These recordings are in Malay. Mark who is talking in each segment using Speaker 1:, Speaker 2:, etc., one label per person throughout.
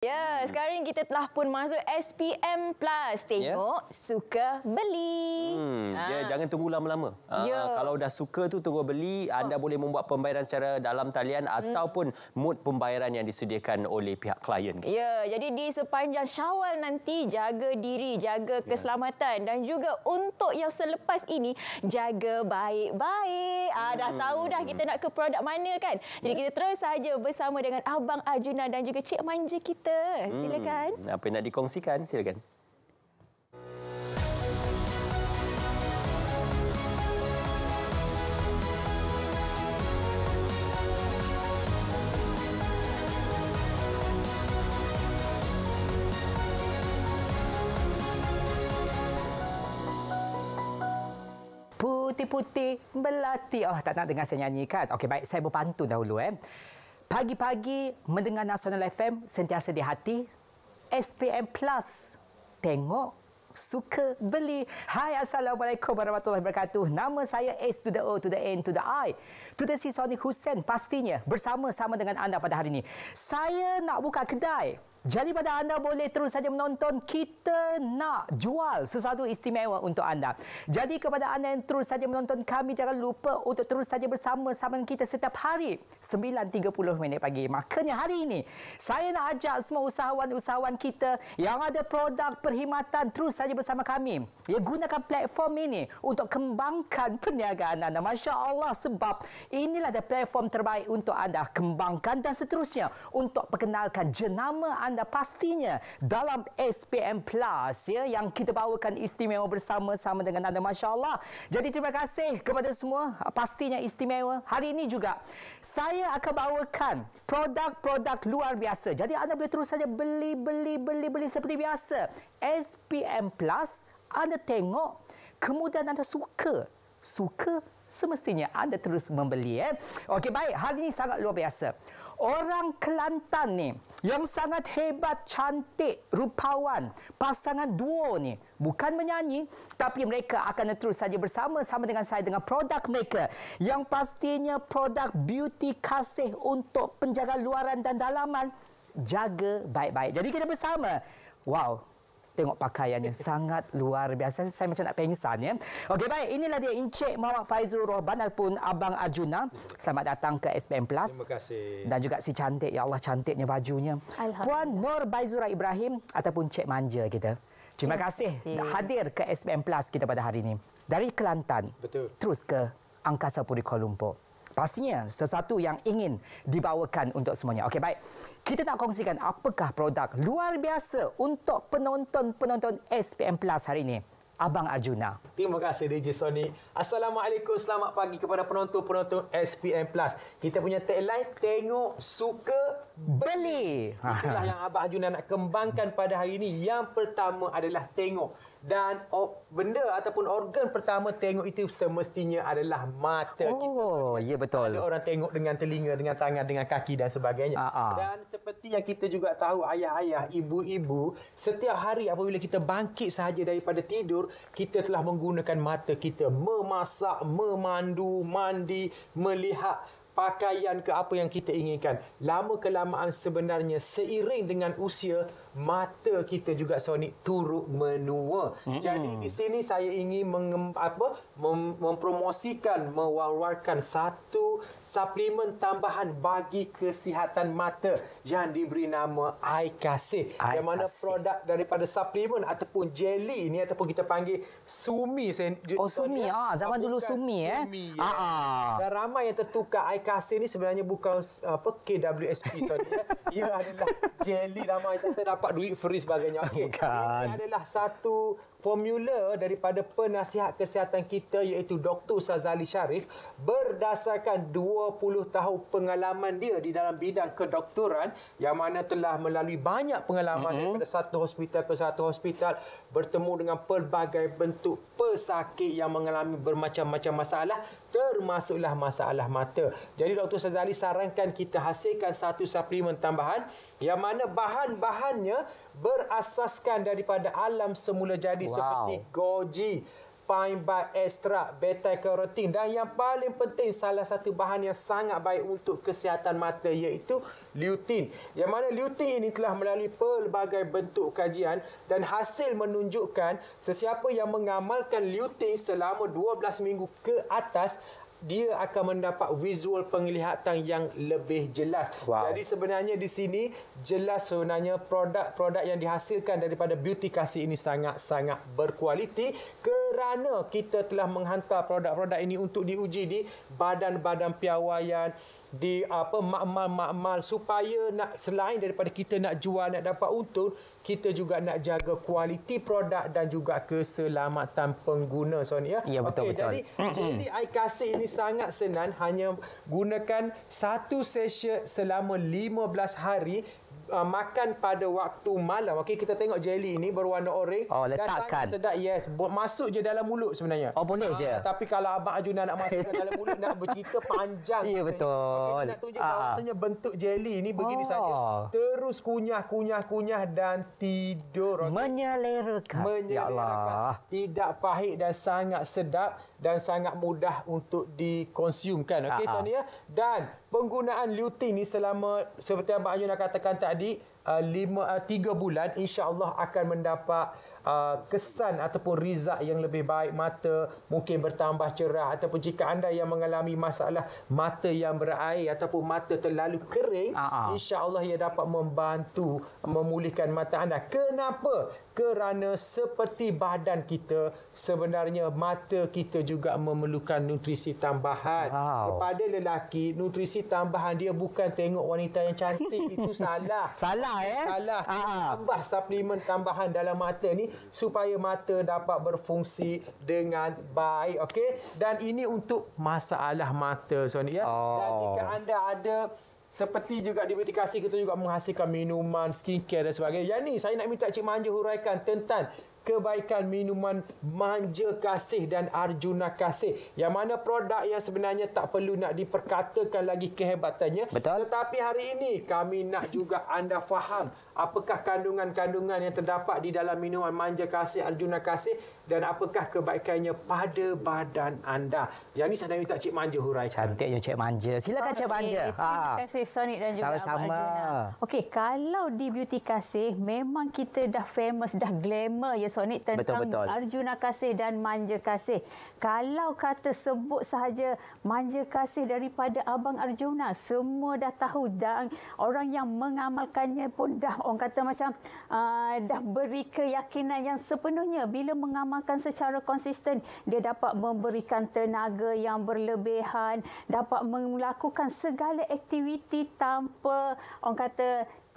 Speaker 1: Ya, hmm. sekarang kita telah pun masuk SPM Plus. Ya. Tengok, yeah. suka,
Speaker 2: beli. Hmm. Ya, yeah, jangan tunggu lama-lama. Yeah. Ya. Ha, kalau dah suka tu, tunggu beli. Anda oh. boleh membuat pembayaran secara dalam talian hmm. ataupun mood pembayaran yang disediakan oleh pihak klien. Ya,
Speaker 1: yeah. jadi di sepanjang syawal nanti, jaga diri, jaga yeah. keselamatan. Dan juga untuk yang selepas ini, jaga baik-baik. Ah, hmm. Ha, dah tahu dah kita nak ke produk mana kan? Jadi yeah. kita terus saja bersama dengan Abang Ajuna dan juga Cik Manja kita kita. Silakan.
Speaker 2: Hmm. Apa yang nak dikongsikan, silakan.
Speaker 3: putih-putih melati. Oh, tak nak dengar saya nyanyikan. Okey, baik. Saya berpantun dahulu. Eh. Pagi-pagi mendengar Nasional FM sentiasa di hati. SPM Plus. Tengok suka beli. Hai Assalamualaikum warahmatullahi wabarakatuh. Nama saya S to the O to the N to the I. To the C Sonic Hussein pastinya bersama-sama dengan anda pada hari ini. Saya nak buka kedai. Jadi pada anda boleh terus saja menonton kita nak jual sesuatu istimewa untuk anda. Jadi kepada anda yang terus saja menonton kami jangan lupa untuk terus saja bersama-sama kita setiap hari 9.30 minit pagi. Makanya hari ini saya nak ajak semua usahawan-usahawan kita yang ada produk perkhidmatan terus saja bersama kami. Ya gunakan platform ini untuk kembangkan perniagaan anda. Masya Allah sebab inilah the platform terbaik untuk anda kembangkan dan seterusnya untuk perkenalkan jenama anda anda pastinya dalam SPM Plus ya yang kita bawakan istimewa bersama-sama dengan anda masya-Allah. Jadi terima kasih kepada semua pastinya istimewa. Hari ini juga saya akan bawakan produk-produk luar biasa. Jadi anda boleh terus saja beli beli beli beli seperti biasa. SPM Plus anda tengok kemudian anda suka suka semestinya anda terus membeli eh. Okey baik, hari ini sangat luar biasa. Orang Kelantan ni yang sangat hebat, cantik, rupawan. Pasangan duo ni bukan menyanyi tapi mereka akan terus saja bersama sama dengan saya dengan produk mereka yang pastinya produk beauty kasih untuk penjaga luaran dan dalaman jaga baik-baik. Jadi kita bersama. Wow, tengok yang sangat luar biasa saya macam nak pengsan ya okey baik inilah dia Encik Muhammad Faizul Rohban ataupun Abang Arjuna selamat datang ke SPM Plus terima kasih dan juga si cantik ya Allah cantiknya bajunya Puan Nur Baizura Ibrahim ataupun Cik Manja kita terima kasih, terima hadir ke SPM Plus kita pada hari ini dari Kelantan Betul. terus ke Angkasa Puri Kuala Lumpur pastinya sesuatu yang ingin dibawakan untuk semuanya. Okey, baik. Kita nak kongsikan apakah produk luar biasa untuk penonton-penonton SPM Plus hari ini. Abang Arjuna.
Speaker 4: Terima kasih DJ Sony. Assalamualaikum, selamat pagi kepada penonton-penonton SPM Plus. Kita punya tagline, tengok, suka, beli. beli. Itulah yang Abang Arjuna nak kembangkan pada hari ini. Yang pertama adalah tengok dan oh, benda ataupun organ pertama tengok itu semestinya adalah mata oh, kita. Oh, ya betul. Ada orang tengok dengan telinga, dengan tangan, dengan kaki dan sebagainya. Uh-huh. Dan seperti yang kita juga tahu ayah-ayah, ibu-ibu, setiap hari apabila kita bangkit sahaja daripada tidur, kita telah menggunakan mata kita memasak, memandu, mandi, melihat pakaian ke apa yang kita inginkan. Lama kelamaan sebenarnya seiring dengan usia mata kita juga sonik turut menua. Mm-hmm. Jadi di sini saya ingin mengem, apa mem, mempromosikan mewawarkan satu suplemen tambahan bagi kesihatan mata yang diberi nama Aikase. Yang mana kasih. produk daripada suplemen ataupun jelly ini ataupun kita panggil sumi. oh sumi ya. ah ha, zaman dulu sumi eh. Sumi, ya. Ah ah. Dan ramai yang tertukar Aikase ni sebenarnya bukan apa KWSP sorry. Ya. Ia adalah jelly ramai yang tertukar dapat duit free sebagainya. Okey. Ini adalah satu formula daripada penasihat kesihatan kita iaitu Dr. Sazali Sharif berdasarkan 20 tahun pengalaman dia di dalam bidang kedoktoran yang mana telah melalui banyak pengalaman mm-hmm. daripada satu hospital ke satu hospital bertemu dengan pelbagai bentuk pesakit yang mengalami bermacam-macam masalah termasuklah masalah mata. Jadi Dr. Sazali sarankan kita hasilkan satu suplemen tambahan yang mana bahan-bahannya berasaskan daripada alam semula jadi wow. seperti goji, fine by extract beta carotene dan yang paling penting salah satu bahan yang sangat baik untuk kesihatan mata iaitu lutein. Yang mana lutein ini telah melalui pelbagai bentuk kajian dan hasil menunjukkan sesiapa yang mengamalkan lutein selama 12 minggu ke atas dia akan mendapat visual penglihatan yang lebih jelas. Wow. Jadi sebenarnya di sini jelas sebenarnya produk-produk yang dihasilkan daripada Beauty Kasih ini sangat-sangat berkualiti kerana kita telah menghantar produk-produk ini untuk diuji di badan-badan piawaian, di apa makmal-makmal supaya nak selain daripada kita nak jual nak dapat untung kita juga nak jaga kualiti produk dan juga keselamatan pengguna Sony ya. Ya betul okay, betul. Jadi jadi iCase ini sangat senang hanya gunakan satu session selama 15 hari uh, makan pada waktu malam. Okey, kita tengok jelly ini berwarna oren. Oh, letakkan. sedap, yes. Masuk je dalam mulut sebenarnya. Oh, boleh uh, je. Tapi kalau Abang Ajuna nak masuk dalam mulut, nak bercerita panjang. ya, betul. Okay, kita nak tunjuk uh-huh. bentuk jelly ini begini oh. saja. Terus kunyah, kunyah, kunyah dan tidur. Okay. Menyelerakan. Menyelerakan. Ya Tidak pahit dan sangat sedap dan sangat mudah untuk dikonsumkan. Okey, uh-huh. Dan penggunaan lutein ini selama seperti Abang Ajuna katakan tadi, tadi uh, lima, uh, tiga bulan insya Allah akan mendapat Uh, kesan ataupun result yang lebih baik mata mungkin bertambah cerah ataupun jika anda yang mengalami masalah mata yang berair ataupun mata terlalu kering uh-huh. insyaallah ia dapat membantu memulihkan mata anda kenapa kerana seperti badan kita sebenarnya mata kita juga memerlukan nutrisi tambahan wow. kepada lelaki nutrisi tambahan dia bukan tengok wanita yang cantik itu salah salah eh salah uh-huh. tambah suplemen tambahan dalam mata ni supaya mata dapat berfungsi dengan baik okey dan ini untuk masalah mata Sonia ya? oh. dan jika anda ada seperti juga diberi kita juga menghasilkan minuman, skincare dan sebagainya. Yang ni saya nak minta Cik Manja huraikan tentang kebaikan minuman manja kasih dan arjuna kasih yang mana produk yang sebenarnya tak perlu nak diperkatakan lagi kehebatannya Betul. tetapi hari ini kami nak juga anda faham apakah kandungan-kandungan yang terdapat di dalam minuman manja kasih arjuna kasih dan apakah kebaikannya pada badan anda yang ni saya minta cik manja hurai cantiknya cik manja silakan okay. cik manja ha. terima
Speaker 5: kasih Sonic dan juga sama-sama okey kalau di beauty kasih memang kita dah famous dah glamour ya Sonic Panasonic tentang betul, betul. Arjuna Kasih dan Manja Kasih. Kalau kata sebut sahaja Manja Kasih daripada Abang Arjuna, semua dah tahu dan orang yang mengamalkannya pun dah orang kata macam uh, dah beri keyakinan yang sepenuhnya bila mengamalkan secara konsisten dia dapat memberikan tenaga yang berlebihan, dapat melakukan segala aktiviti tanpa orang kata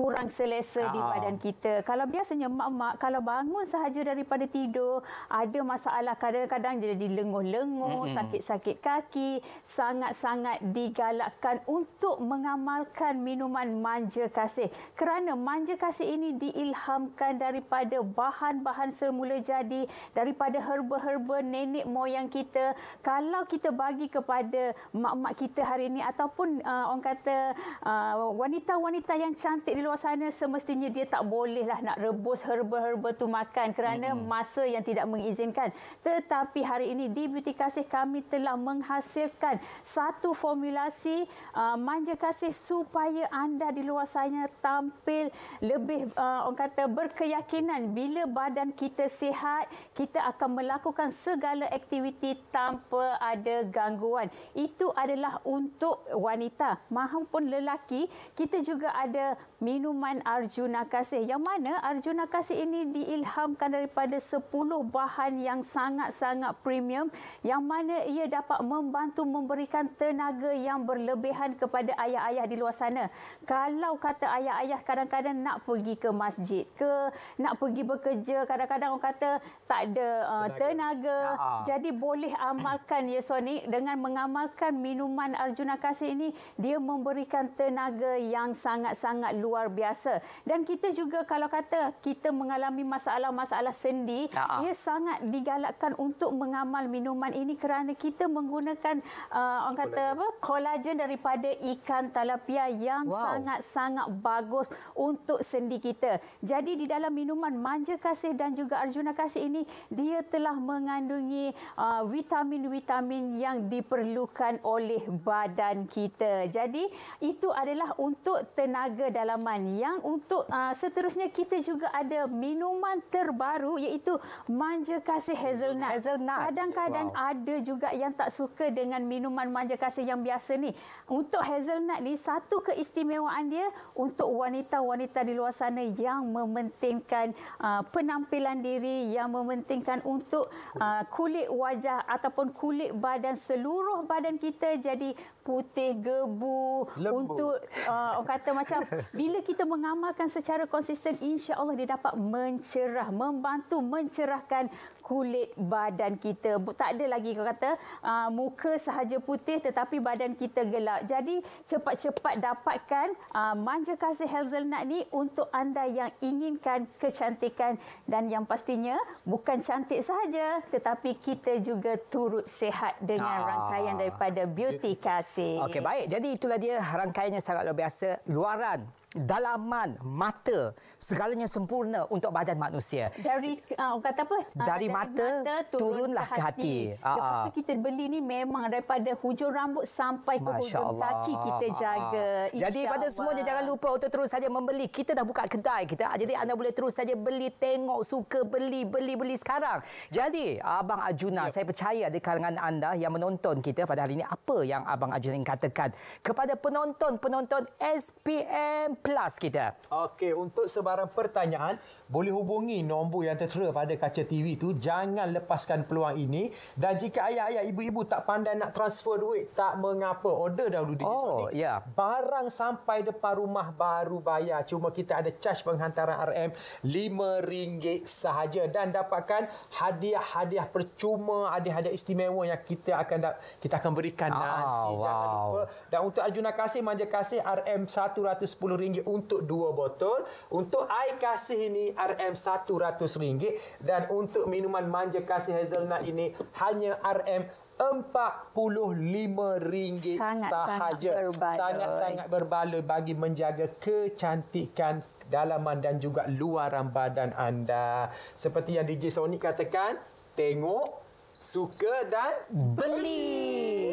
Speaker 5: kurang selesa ah. di badan kita. Kalau biasanya mak-mak kalau bangun sahaja daripada tidur, ada masalah kadang-kadang jadi dilenguh lenguh mm-hmm. sakit-sakit kaki, sangat-sangat digalakkan untuk mengamalkan minuman manja kasih. Kerana manja kasih ini diilhamkan daripada bahan-bahan semula jadi daripada herba-herba nenek moyang kita. Kalau kita bagi kepada mak-mak kita hari ini ataupun uh, orang kata uh, wanita-wanita yang cantik di luar luar sana semestinya dia tak bolehlah nak rebus herba-herba tu makan kerana mm-hmm. masa yang tidak mengizinkan. Tetapi hari ini di Beauty Kasih kami telah menghasilkan satu formulasi uh, manja kasih supaya anda di luar sana tampil lebih uh, orang kata berkeyakinan bila badan kita sihat kita akan melakukan segala aktiviti tanpa ada gangguan. Itu adalah untuk wanita mahupun lelaki kita juga ada minuman Arjuna Kasih. Yang mana Arjuna Kasih ini diilhamkan daripada 10 bahan yang sangat-sangat premium yang mana ia dapat membantu memberikan tenaga yang berlebihan kepada ayah-ayah di luar sana. Kalau kata ayah-ayah kadang-kadang nak pergi ke masjid ke, nak pergi bekerja, kadang-kadang orang kata tak ada uh, tenaga. tenaga. Ya. Jadi boleh amalkan ya Sony dengan mengamalkan minuman Arjuna Kasih ini, dia memberikan tenaga yang sangat-sangat luar luar biasa. Dan kita juga kalau kata kita mengalami masalah-masalah sendi, uh-huh. ia sangat digalakkan untuk mengamal minuman ini kerana kita menggunakan uh, orang kata apa? kolagen daripada ikan talapia yang wow. sangat-sangat bagus untuk sendi kita. Jadi di dalam minuman Manja Kasih dan juga Arjuna Kasih ini dia telah mengandungi uh, vitamin-vitamin yang diperlukan oleh badan kita. Jadi itu adalah untuk tenaga dalam minuman yang untuk uh, seterusnya kita juga ada minuman terbaru iaitu manja kasih hazelnut. Hazelnut. Kadang-kadang wow. ada juga yang tak suka dengan minuman manja kasih yang biasa ni. Untuk hazelnut ni satu keistimewaan dia untuk wanita-wanita di luar sana yang mementingkan uh, penampilan diri yang mementingkan untuk uh, kulit wajah ataupun kulit badan seluruh badan kita jadi putih gebu Lembut. untuk uh, orang kata macam bila kita mengamalkan secara konsisten insya-Allah dia dapat mencerah membantu mencerahkan kulit badan kita. Tak ada lagi kau kata uh, muka sahaja putih tetapi badan kita gelap. Jadi cepat-cepat dapatkan uh, manja kasih hazelnut ni untuk anda yang inginkan kecantikan dan yang pastinya bukan cantik sahaja tetapi kita juga turut sehat dengan Aa. Ah. rangkaian daripada beauty kasih. Okey baik. Jadi itulah dia rangkaiannya sangat luar biasa.
Speaker 3: Luaran dalaman mata segalanya sempurna untuk badan manusia
Speaker 5: dari uh, kata apa ah, dari, dari mata, mata turunlah ke hati, ke hati. Ah, kita beli ni memang daripada hujung rambut sampai ke Masya hujung Allah. kaki
Speaker 3: kita jaga uh, jadi pada semuanya jangan lupa untuk terus saja membeli kita dah buka kedai kita jadi anda boleh terus saja beli tengok suka beli beli beli sekarang jadi abang Ajuna okay. Ya. saya percaya di kalangan anda yang menonton kita pada hari ini apa yang abang Ajuna katakan kepada
Speaker 4: penonton penonton SPM plus kita. Okey, untuk sebarang pertanyaan, boleh hubungi nombor yang tertera pada kaca TV itu. jangan lepaskan peluang ini dan jika ayah-ayah ibu-ibu tak pandai nak transfer duit tak mengapa order dahulu di Oh ya yeah. barang sampai depan rumah baru bayar cuma kita ada charge penghantaran RM RM5 sahaja dan dapatkan hadiah-hadiah percuma hadiah-hadiah istimewa yang kita akan kita akan berikan oh, nanti jangan lupa dan untuk Arjuna Kasih manja kasih RM110 untuk dua botol untuk air kasih ini RM100 dan untuk minuman manja kasih hazelnut ini hanya RM 45 sangat, sahaja. Sangat-sangat berbaloi. bagi menjaga kecantikan dalaman dan juga luaran badan anda. Seperti yang DJ Sonic katakan, tengok suka dan beli.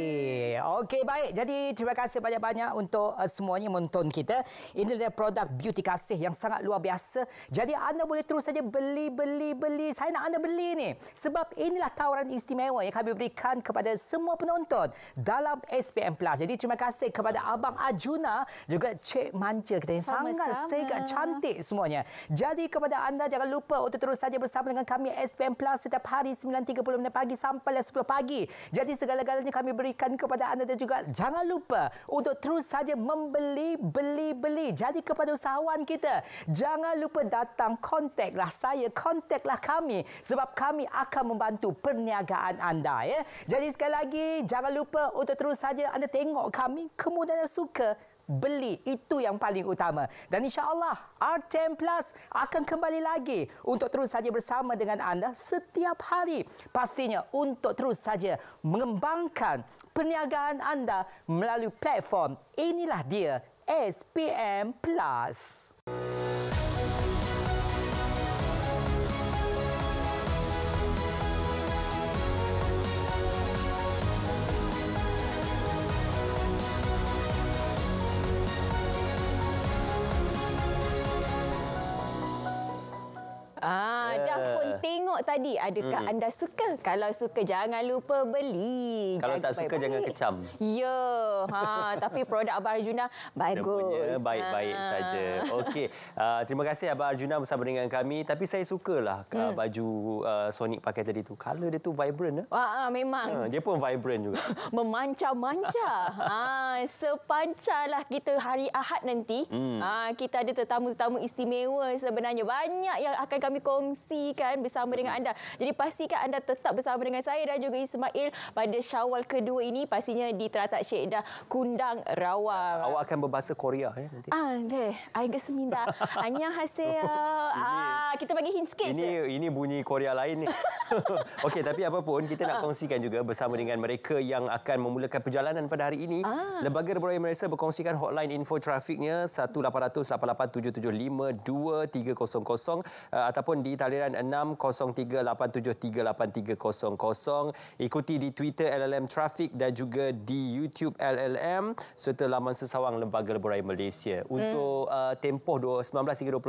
Speaker 4: Okey baik. Jadi terima kasih
Speaker 3: banyak-banyak untuk uh, semuanya menonton kita. Ini adalah produk beauty kasih yang sangat luar biasa. Jadi anda boleh terus saja beli beli beli. Saya nak anda beli ni. Sebab inilah tawaran istimewa yang kami berikan kepada semua penonton dalam SPM Plus. Jadi terima kasih kepada abang Ajuna juga Cik Manca kita yang Sama-sama. sangat sangat cantik semuanya. Jadi kepada anda jangan lupa untuk terus saja bersama dengan kami SPM Plus setiap hari 9.30 pagi sampailah 10 pagi. Jadi segala-galanya kami berikan kepada anda dan juga jangan lupa untuk terus saja membeli, beli, beli. Jadi kepada usahawan kita, jangan lupa datang kontaklah saya, kontaklah kami sebab kami akan membantu perniagaan anda. Ya. Jadi sekali lagi, jangan lupa untuk terus saja anda tengok kami kemudian suka beli itu yang paling utama dan insyaallah R10 Plus akan kembali lagi untuk terus saja bersama dengan anda setiap hari pastinya untuk terus saja mengembangkan perniagaan anda melalui platform inilah dia SPM Plus.
Speaker 1: tengok tadi adakah hmm. anda suka kalau suka jangan lupa beli kalau jaga tak suka baik jangan kecam ya ha tapi produk abah arjuna bagus ha. baik-baik ha. saja okey
Speaker 2: uh, terima kasih abah arjuna bersama dengan kami tapi saya sukalah uh, hmm. baju uh, sonic pakai tadi tu color dia tu vibrant eh? ah uh, memang uh, dia pun vibrant juga
Speaker 1: memanca-manca ha sepancarlah kita hari ahad nanti hmm. ha kita ada tetamu-tetamu istimewa sebenarnya banyak yang akan kami kongsikan bersama dengan dengan anda. Jadi pastikan anda tetap bersama dengan saya dan juga Ismail pada syawal kedua ini pastinya di Teratak Syedah Kundang Rawa.
Speaker 2: Awak akan berbahasa Korea ya nanti.
Speaker 1: Ah, deh. Ai geseminda. Annyeong haseyo. Ah, kita bagi hint sikit. Ini je.
Speaker 2: ini bunyi Korea lain ni. Okey, tapi apa pun kita nak ah. kongsikan juga bersama dengan mereka yang akan memulakan perjalanan pada hari ini. Ah. Lembaga Reborai Malaysia berkongsikan hotline info trafiknya 1800 8877 5230 uh, ataupun di taliran 0377108330. Ikuti di Twitter LLM Traffic dan juga di YouTube LLM serta laman sesawang Lembaga Leburai Malaysia. Hmm. Untuk hmm. uh, tempoh 19.21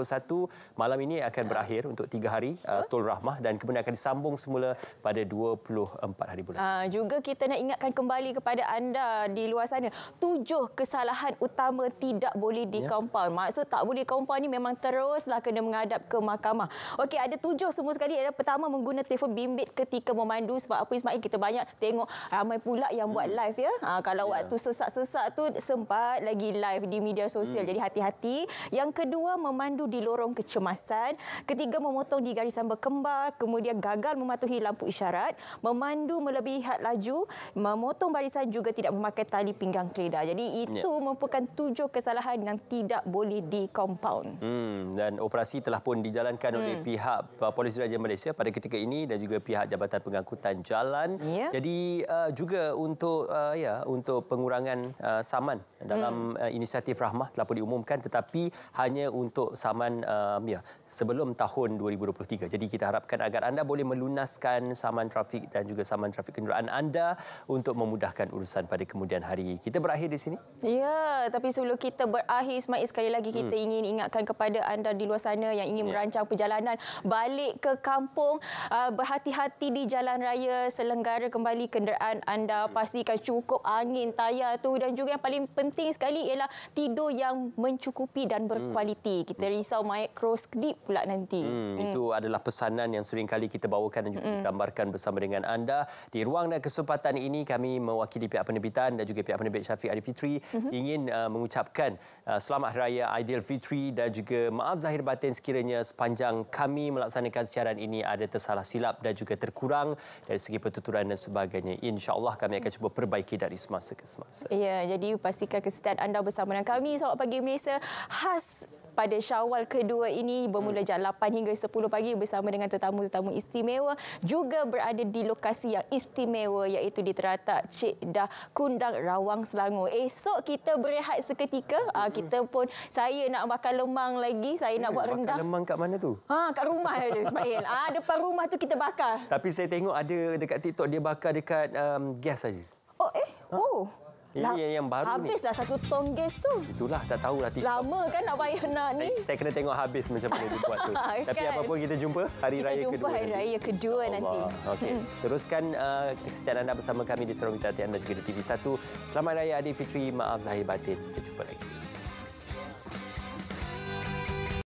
Speaker 2: malam ini akan berakhir untuk tiga hari uh, Tol Rahmah dan kemudian akan disambung semula pada 24 hari bulan.
Speaker 1: Uh, juga kita nak ingatkan kembali kepada anda di luar sana. Tujuh kesalahan utama tidak boleh ya. dikompaun. Maksud tak boleh kompaun ini memang teruslah kena menghadap ke mahkamah. Okey, ada tujuh semua sekali. Ada pertama mengguna telefon bimbit ketika memandu sebab apa Ismail kita banyak tengok ramai pula yang buat hmm. live ya. Ha, kalau yeah. waktu sesak-sesak tu sempat lagi live di media sosial. Hmm. Jadi hati-hati. Yang kedua memandu di lorong kecemasan, ketiga memotong di garisan berkembar, kemudian gagal mematuhi lampu isyarat, memandu melebihi had laju, memotong barisan juga tidak memakai tali pinggang kereta. Jadi ya. itu yeah. merupakan tujuh kesalahan yang tidak boleh di compound.
Speaker 2: Hmm dan operasi telah pun dijalankan hmm. oleh pihak uh, polis Raja Malaysia ya pada ketika ini dan juga pihak Jabatan Pengangkutan Jalan. Ya. Jadi uh, juga untuk uh, ya untuk pengurangan uh, saman dalam hmm. uh, inisiatif Rahmah telah pun diumumkan tetapi hanya untuk saman um, ya sebelum tahun 2023. Jadi kita harapkan agar anda boleh melunaskan saman trafik dan juga saman trafik kenderaan anda untuk memudahkan urusan pada kemudian hari. Kita berakhir di sini?
Speaker 1: Ya, tapi sebelum kita berakhir Ismail sekali lagi kita hmm. ingin ingatkan kepada anda di luar sana yang ingin ya. merancang perjalanan balik ke kampung kampung uh, berhati-hati di jalan raya selenggara kembali kenderaan anda ya. pastikan cukup angin tayar tu dan juga yang paling penting sekali ialah tidur yang mencukupi dan hmm. berkualiti kita hmm. risau micro sleep pula
Speaker 2: nanti hmm, hmm. itu adalah pesanan yang sering kali kita bawakan dan juga hmm. ditambarkan bersama dengan anda di ruang dan kesempatan ini kami mewakili pihak penerbitan dan juga pihak penerbit Syafiq Arifitri hmm. ingin uh, mengucapkan uh, selamat raya Aidilfitri dan juga maaf zahir batin sekiranya sepanjang kami melaksanakan siaran ini ada tersalah silap dan juga terkurang dari segi pertuturan dan sebagainya. InsyaAllah kami akan cuba perbaiki dari semasa ke semasa.
Speaker 1: Ya, jadi pastikan kesetiaan anda bersama dengan kami. Selamat pagi Malaysia. Khas pada syawal kedua ini bermula jam 8 hingga 10 pagi bersama dengan tetamu-tetamu istimewa juga berada di lokasi yang istimewa iaitu di teratak Cik Dah Kundang Rawang Selangor. Esok kita berehat seketika. Ah, kita pun saya nak makan lemang lagi, saya nak buat rendang. Makan lemang kat mana tu? Ha kat rumah ya rumah depan rumah tu kita bakar.
Speaker 2: Tapi saya tengok ada dekat TikTok dia bakar dekat um, gas saja. Oh eh. Ha? Oh. Lah, yang, yang baru habislah ni.
Speaker 1: Habislah satu tong gas tu.
Speaker 2: Itulah, tak tahulah. Tiba.
Speaker 1: Lama kan nak bayar nak ni. Saya,
Speaker 2: saya kena tengok habis macam mana dia buat tu. Kan. Tapi kan? apa pun kita jumpa hari kita raya jumpa kedua Kita jumpa hari nanti. raya
Speaker 1: kedua Allah. nanti. Okey. Hmm.
Speaker 2: Teruskan uh, kesetiaan anda bersama kami di Serong Kita Hati dan juga di TV1. Selamat Raya Adi Fitri. Maaf Zahir Batin. Kita jumpa lagi.